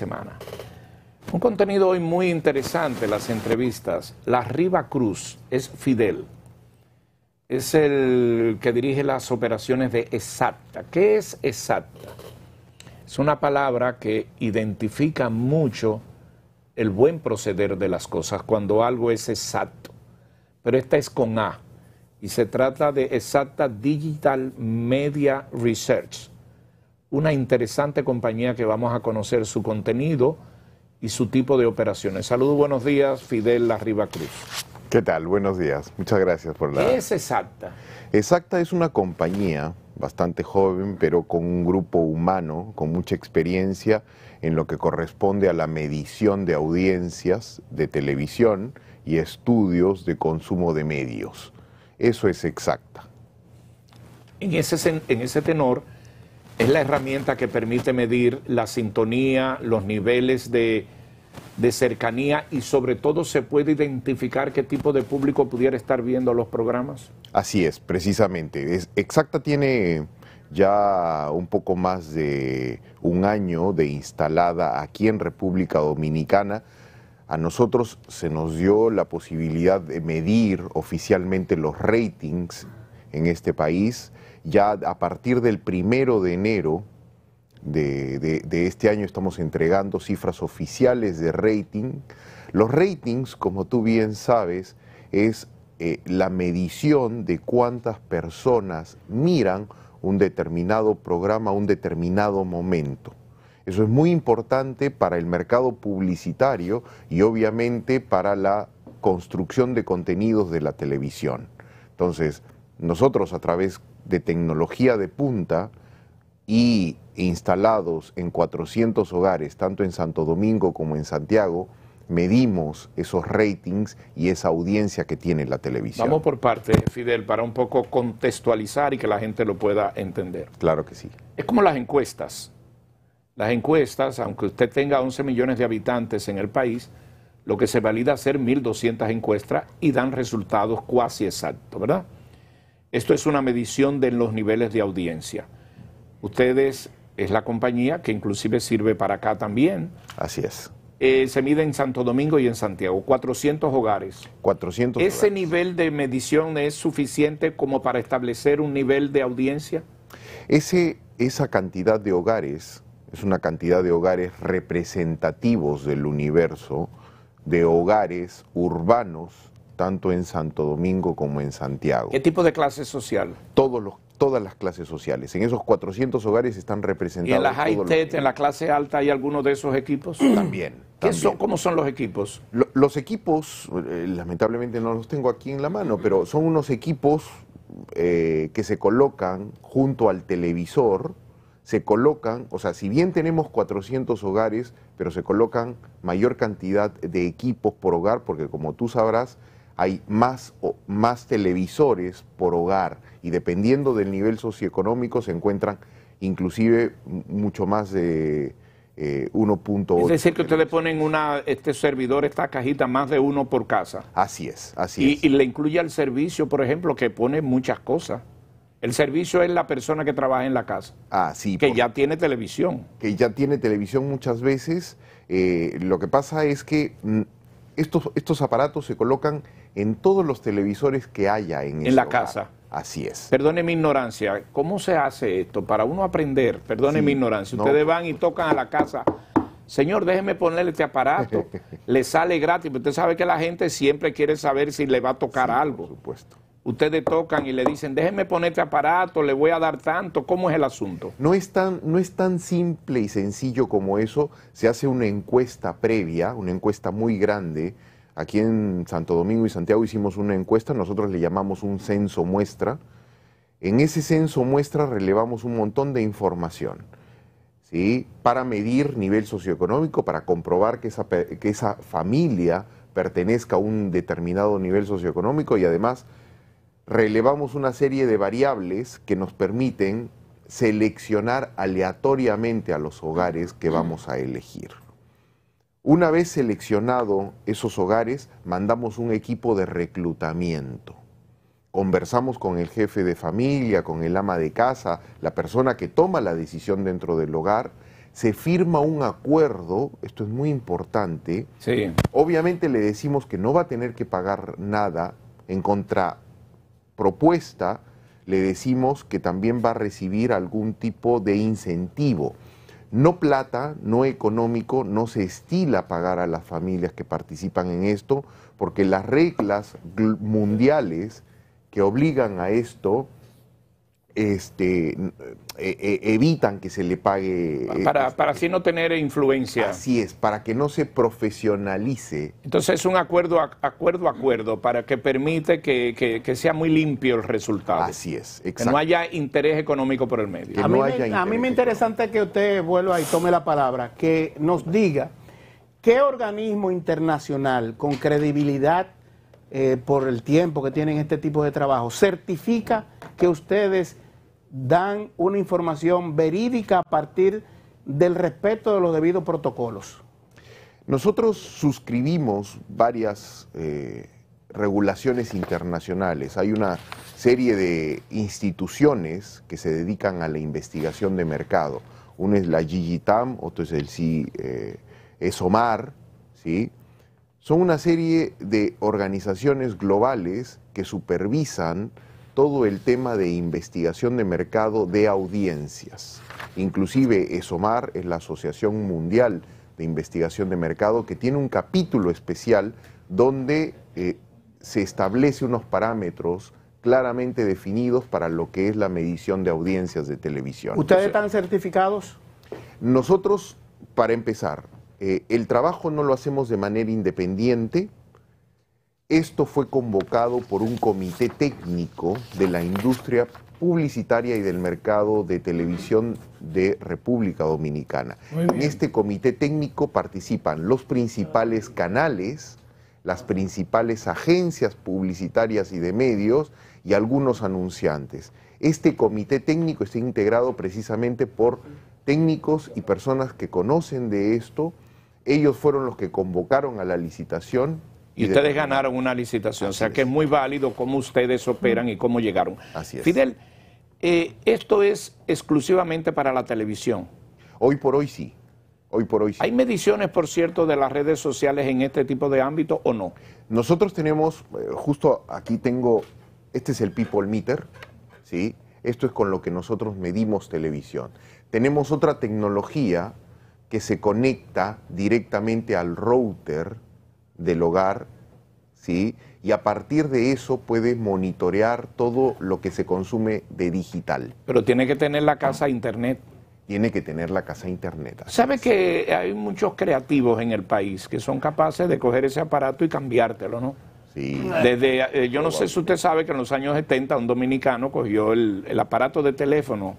semana. Un contenido hoy muy interesante, las entrevistas. La Riva Cruz es Fidel. Es el que dirige las operaciones de Exacta. ¿Qué es Exacta? Es una palabra que identifica mucho el buen proceder de las cosas cuando algo es exacto. Pero esta es con A y se trata de Exacta Digital Media Research una interesante compañía que vamos a conocer su contenido y su tipo de operaciones. Saludos, buenos días, Fidel Arriba Cruz. ¿Qué tal? Buenos días. Muchas gracias por la... ¿Qué es Exacta? Exacta es una compañía bastante joven, pero con un grupo humano, con mucha experiencia en lo que corresponde a la medición de audiencias de televisión y estudios de consumo de medios. Eso es Exacta. En ese, en ese tenor es la herramienta que permite medir la sintonía, los niveles de, cercanía y sobre todo se puede identificar qué tipo de público pudiera estar viendo los programas. Así es, precisamente. Es, Exacta tiene ya un poco más de un año de instalada aquí en República Dominicana. A nosotros se nos dio la posibilidad de medir oficialmente los ratings en este país ya a partir del primero de enero de, este año estamos entregando cifras oficiales de rating. Los ratings, como tú bien sabes, es eh, la medición de cuántas personas miran un determinado programa, un determinado momento. Eso es muy importante para el mercado publicitario y obviamente para la construcción de contenidos de la televisión. Entonces, nosotros a través de tecnología de punta y instalados en 400 hogares, tanto en Santo Domingo como en Santiago, medimos esos ratings y esa audiencia que tiene la televisión. Vamos por parte, Fidel, para un poco contextualizar y que la gente lo pueda entender. Claro que sí. Es como las encuestas. Las encuestas, aunque usted tenga 11 millones de habitantes en el país, lo que se valida ser 1.200 encuestas y dan resultados cuasi exactos, ¿verdad? Esto es una medición de los niveles de audiencia. Ustedes es la compañía que inclusive sirve para acá también. Así es. Eh, se mide en Santo Domingo y en Santiago, 400 hogares. 400 ¿Ese nivel de medición es suficiente como para establecer un nivel de audiencia? esa cantidad de hogares es una cantidad de hogares representativos del universo, de hogares urbanos tanto en Santo Domingo como en Santiago. ¿Qué tipo de clase social? Todos los, todas las clases sociales. En esos 400 hogares están representados. ¿Y en la high en la clase alta, hay alguno de esos equipos? También. son, ¿Cómo son los equipos? los equipos, eh, lamentablemente no los tengo aquí en la mano, pero son unos equipos eh, que se colocan junto al televisor, se colocan, o sea, si bien tenemos 400 hogares, pero se colocan mayor cantidad de equipos por hogar, porque como tú sabrás, hay más, o, más televisores por hogar y dependiendo del nivel socioeconómico se encuentran inclusive mucho más de eh, 1.8. Es decir, que ustedes ponen una, este servidor, esta cajita, más de uno por casa. Así es, así y, es. Y le incluye al servicio, por ejemplo, que pone muchas cosas. El servicio es la persona que trabaja en la casa. Ah, sí. Que ya tiene televisión. Que ya tiene televisión muchas veces. Eh, lo que pasa es que mm, estos, estos aparatos se colocan en todos los televisores que haya en, la casa. Así es. Perdone mi ignorancia, ¿cómo se hace esto? Para uno aprender, perdone mi ignorancia, ustedes van y tocan a la casa señor, déjeme ponerle este aparato, le sale gratis, pero usted sabe que la gente siempre quiere saber si le va a tocar algo. Por supuesto ustedes tocan y le dicen, déjenme ponerte aparato, le voy a dar tanto, ¿cómo es el asunto? No es, tan, no es tan simple y sencillo como eso, se hace una encuesta previa, una encuesta muy grande, aquí en Santo Domingo y Santiago hicimos una encuesta, nosotros le llamamos un censo muestra, en ese censo muestra relevamos un montón de información. ¿Sí? para medir nivel socioeconómico, para comprobar que que esa familia pertenezca a un determinado nivel socioeconómico y además relevamos una serie de variables que nos permiten seleccionar aleatoriamente a los hogares que vamos a elegir. Una vez seleccionado esos hogares, mandamos un equipo de reclutamiento. Conversamos con el jefe de familia, con el ama de casa, la persona que toma la decisión dentro del hogar. Se firma un acuerdo, esto es muy importante. Obviamente le decimos que no va a tener que pagar nada en contra propuesta, le decimos que también va a recibir algún tipo de incentivo. No plata, no económico, no se estila pagar a las familias que participan en esto, porque las reglas mundiales que obligan a esto este, eh, eh, evitan que se le pague. Este, para, así no tener influencia. Así es, para que no se profesionalice. Entonces es un acuerdo a acuerdo, acuerdo para que permite que, sea muy limpio el resultado. Así es, exacto. Que no haya interés económico por el medio. a, mí me, a mí interesante que usted vuelva y tome la palabra, que nos diga qué organismo internacional con credibilidad eh, por el tiempo que tienen este tipo de trabajo certifica que ustedes dan una información verídica a partir del respeto de los debidos protocolos. Nosotros suscribimos varias eh, regulaciones internacionales. Hay una serie de instituciones que se dedican a la investigación de mercado. Una es la GIGITAM, otro es el eh, ESOMAR, Son una serie de organizaciones globales que supervisan todo el tema de investigación de mercado de audiencias. Inclusive ESOMAR es la Asociación Mundial de Investigación de Mercado que tiene un capítulo especial donde eh, se establece unos parámetros claramente definidos para lo que es la medición de audiencias de televisión. ¿Ustedes están certificados? Nosotros, para empezar, eh, el trabajo no lo hacemos de manera independiente, esto fue convocado por un comité técnico de la industria publicitaria y del mercado de televisión de República Dominicana. En este comité técnico participan los principales canales, las principales agencias publicitarias y de medios y algunos anunciantes. Este comité técnico está integrado precisamente por técnicos y personas que conocen de esto. Ellos fueron los que convocaron a la licitación y, ustedes ganaron una licitación, o sea que es muy válido cómo ustedes operan y cómo llegaron. Así es. Fidel, eh, esto es exclusivamente para la televisión. Hoy por hoy sí. Hoy por hoy sí. ¿Hay mediciones, por cierto, de las redes sociales en este tipo de ámbito o no? Nosotros tenemos, eh, justo aquí tengo, este es el People Meter, ¿sí? Esto es con lo que nosotros medimos televisión. Tenemos otra tecnología que se conecta directamente al router del hogar, ¿sí? Y a partir de eso puedes monitorear todo lo que se consume de digital. Pero tiene que tener la casa internet. Tiene que tener la casa internet. ¿Sabe que hay muchos creativos en el país que son capaces de coger ese aparato y cambiártelo, no? Sí. Desde, eh, yo no sé si usted sabe que en los años 70 un dominicano cogió el aparato de teléfono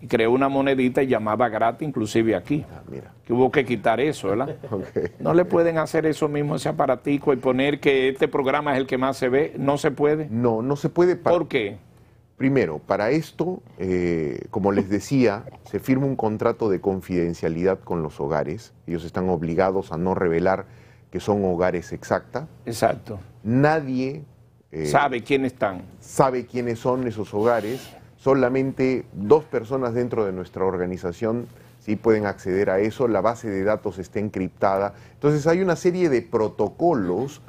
y creó una monedita y llamaba gratis, inclusive aquí. Ah, que hubo que quitar eso, ¿verdad? No le pueden hacer eso mismo, ese aparatico, y poner que este programa es el que más se ve. No se puede. No, no se puede. ¿Por qué? Primero, para esto, eh, como les decía, se firma un contrato de confidencialidad con los hogares. Ellos están obligados a no revelar que son hogares exacta. Exacto. Nadie eh, sabe quiénes están. Sabe quiénes son esos hogares solamente dos personas dentro de nuestra organización sí pueden acceder a eso, la base de datos está encriptada. Entonces hay una serie de protocolos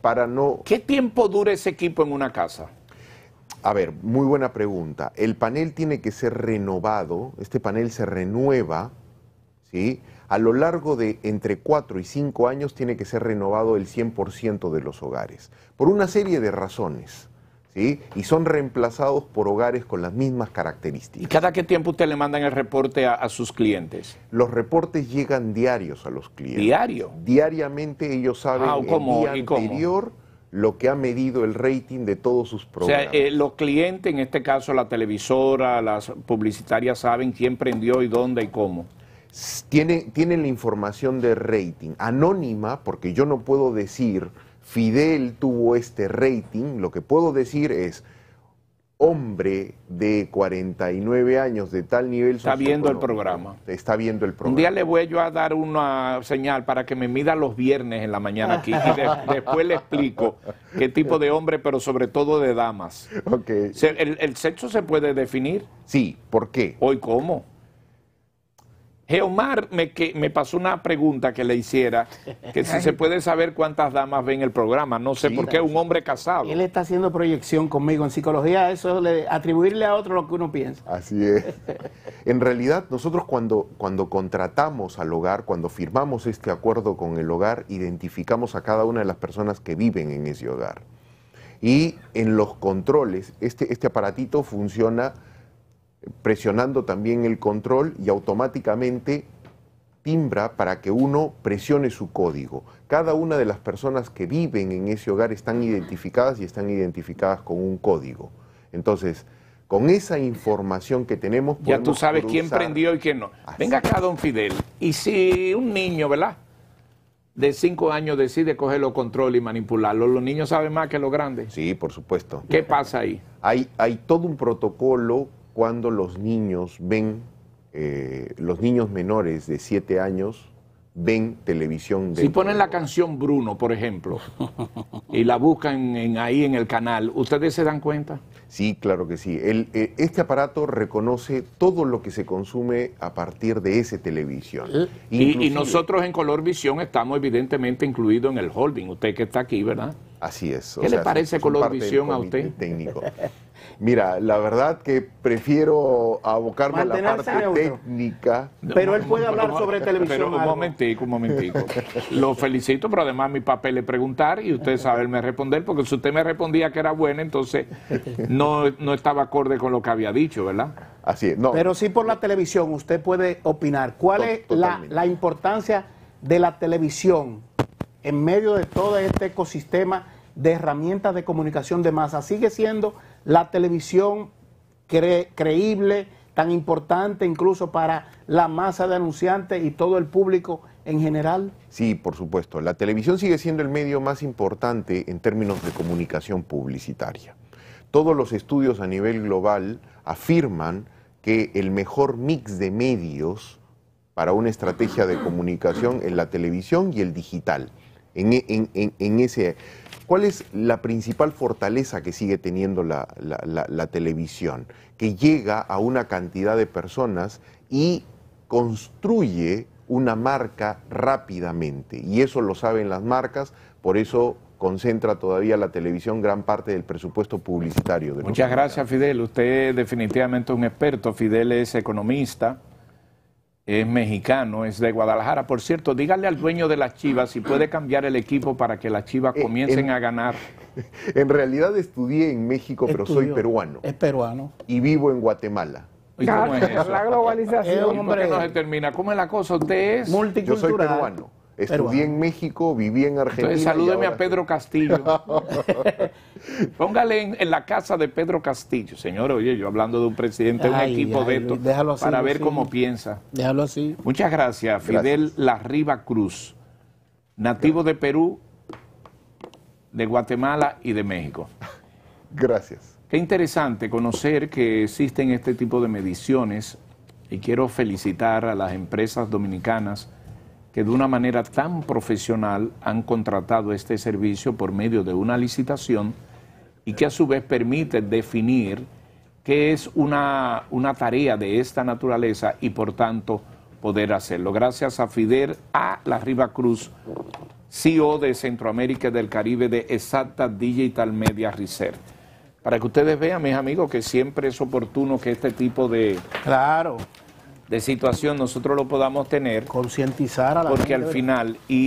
para no... ¿Qué tiempo dura ese equipo en una casa? A ver, muy buena pregunta. El panel tiene que ser renovado, este panel se renueva, ¿sí? A lo largo de entre cuatro y 5 años tiene que ser renovado el 100% de los hogares, por una serie de razones y son reemplazados por hogares con las mismas características. ¿Y cada qué tiempo usted le mandan el reporte a, sus clientes? Los reportes llegan diarios a los clientes. ¿Diario? Diariamente ellos saben ah, el día anterior lo que ha medido el rating de todos sus programas. O sea, eh, los clientes, en este caso la televisora, las publicitarias, saben quién prendió y dónde y cómo. tienen la información de rating, anónima, porque yo no puedo decir Fidel tuvo este rating, lo que puedo decir es, hombre de 49 años de tal nivel... Está viendo el programa. Está viendo el programa. Un día le voy yo a dar una señal para que me mida los viernes en la mañana aquí y después le explico qué tipo de hombre, pero sobre todo de damas. ¿El, ¿El sexo se puede definir? Sí, ¿por qué? ¿Hoy cómo? Geomar me, me pasó una pregunta que le hiciera, que si se puede saber cuántas damas ven el programa. No sé por qué un hombre casado. Él está haciendo proyección conmigo en psicología, eso es atribuirle a otro lo que uno piensa. Así es. en realidad, nosotros cuando, cuando contratamos al hogar, cuando firmamos este acuerdo con el hogar, identificamos a cada una de las personas que viven en ese hogar. Y en los controles, este, este aparatito funciona presionando también el control y automáticamente timbra para que uno presione su código. Cada una de las personas que viven en ese hogar están identificadas y están identificadas con un código. Entonces, con esa información que tenemos... Ya tú sabes quién prendió y quién no. Venga acá, don Fidel. Y si un niño, ¿verdad? de cinco años decide coger los controles y manipularlo. Los niños saben más que los grandes. Sí, por supuesto. ¿Qué pasa ahí? Hay, hay todo un protocolo cuando los niños ven, eh, los niños menores de 7 años ven televisión. Si ponen la canción Bruno, por ejemplo, y la buscan en, ahí en el canal, ¿ustedes se dan cuenta? Sí, claro que sí. Eh, este aparato reconoce todo lo que se consume a partir de ese televisión. Eh, y, nosotros en Color Visión estamos evidentemente incluidos en el holding, usted que está aquí, ¿verdad? Así es. ¿Qué le parece Color Visión a usted? Técnico. Mira, la verdad que prefiero abocarme a la parte técnica. Pero él puede hablar sobre televisión. un momentico, un momentico. Lo felicito, pero además mi papel es preguntar y usted saberme responder, porque si usted me respondía que era buena, entonces no, estaba acorde con lo que había dicho, ¿verdad? Así es. No. Pero sí por la televisión usted puede opinar. ¿Cuál es la, la importancia de la televisión en medio de todo este ecosistema? de herramientas de comunicación de masa, sigue siendo la televisión creíble, tan importante incluso para la masa de anunciantes y todo el público en general? Sí, por supuesto. La televisión sigue siendo el medio más importante en términos de comunicación publicitaria. Todos los estudios a nivel global afirman que el mejor mix de medios para una estrategia de comunicación es la televisión y el digital. En, en, en, ¿Cuál es la principal fortaleza que sigue teniendo la, televisión? Que llega a una cantidad de personas y construye una marca rápidamente. Y eso lo saben las marcas, por eso concentra todavía la televisión gran parte del presupuesto publicitario. De Muchas gracias, Fidel. Usted definitivamente un experto. Fidel es economista, es mexicano, es de Guadalajara. Por cierto, dígale al dueño de las Chivas si puede cambiar el equipo para que las Chivas eh, comiencen a ganar. En realidad estudié en México, pero soy peruano. Es peruano. Y vivo en Guatemala. La globalización. no ¿Cómo es la cosa? Usted es multicultural. Yo soy peruano. Estudié en México, viví en Argentina. salúdeme a Pedro Castillo. Póngale en, la casa de Pedro Castillo, señor. Oye, yo hablando de un presidente, de un equipo de esto, para ver cómo piensa. Déjalo así. Muchas gracias, Fidel Larriba Cruz, nativo de Perú, de Guatemala y de México. Gracias. Qué interesante conocer que existen este tipo de mediciones y quiero felicitar a las empresas dominicanas que de una manera tan profesional han contratado este servicio por medio de una licitación y que a su vez permite definir qué es una, tarea de esta naturaleza y por tanto poder hacerlo. Gracias a Fidel, A. La Riva Cruz, CEO de Centroamérica y del Caribe de Exacta Digital Media Research para que ustedes vean, mis amigos, que siempre es oportuno que este tipo de, claro de situación nosotros lo podamos tener. Concientizar a la Porque al final, y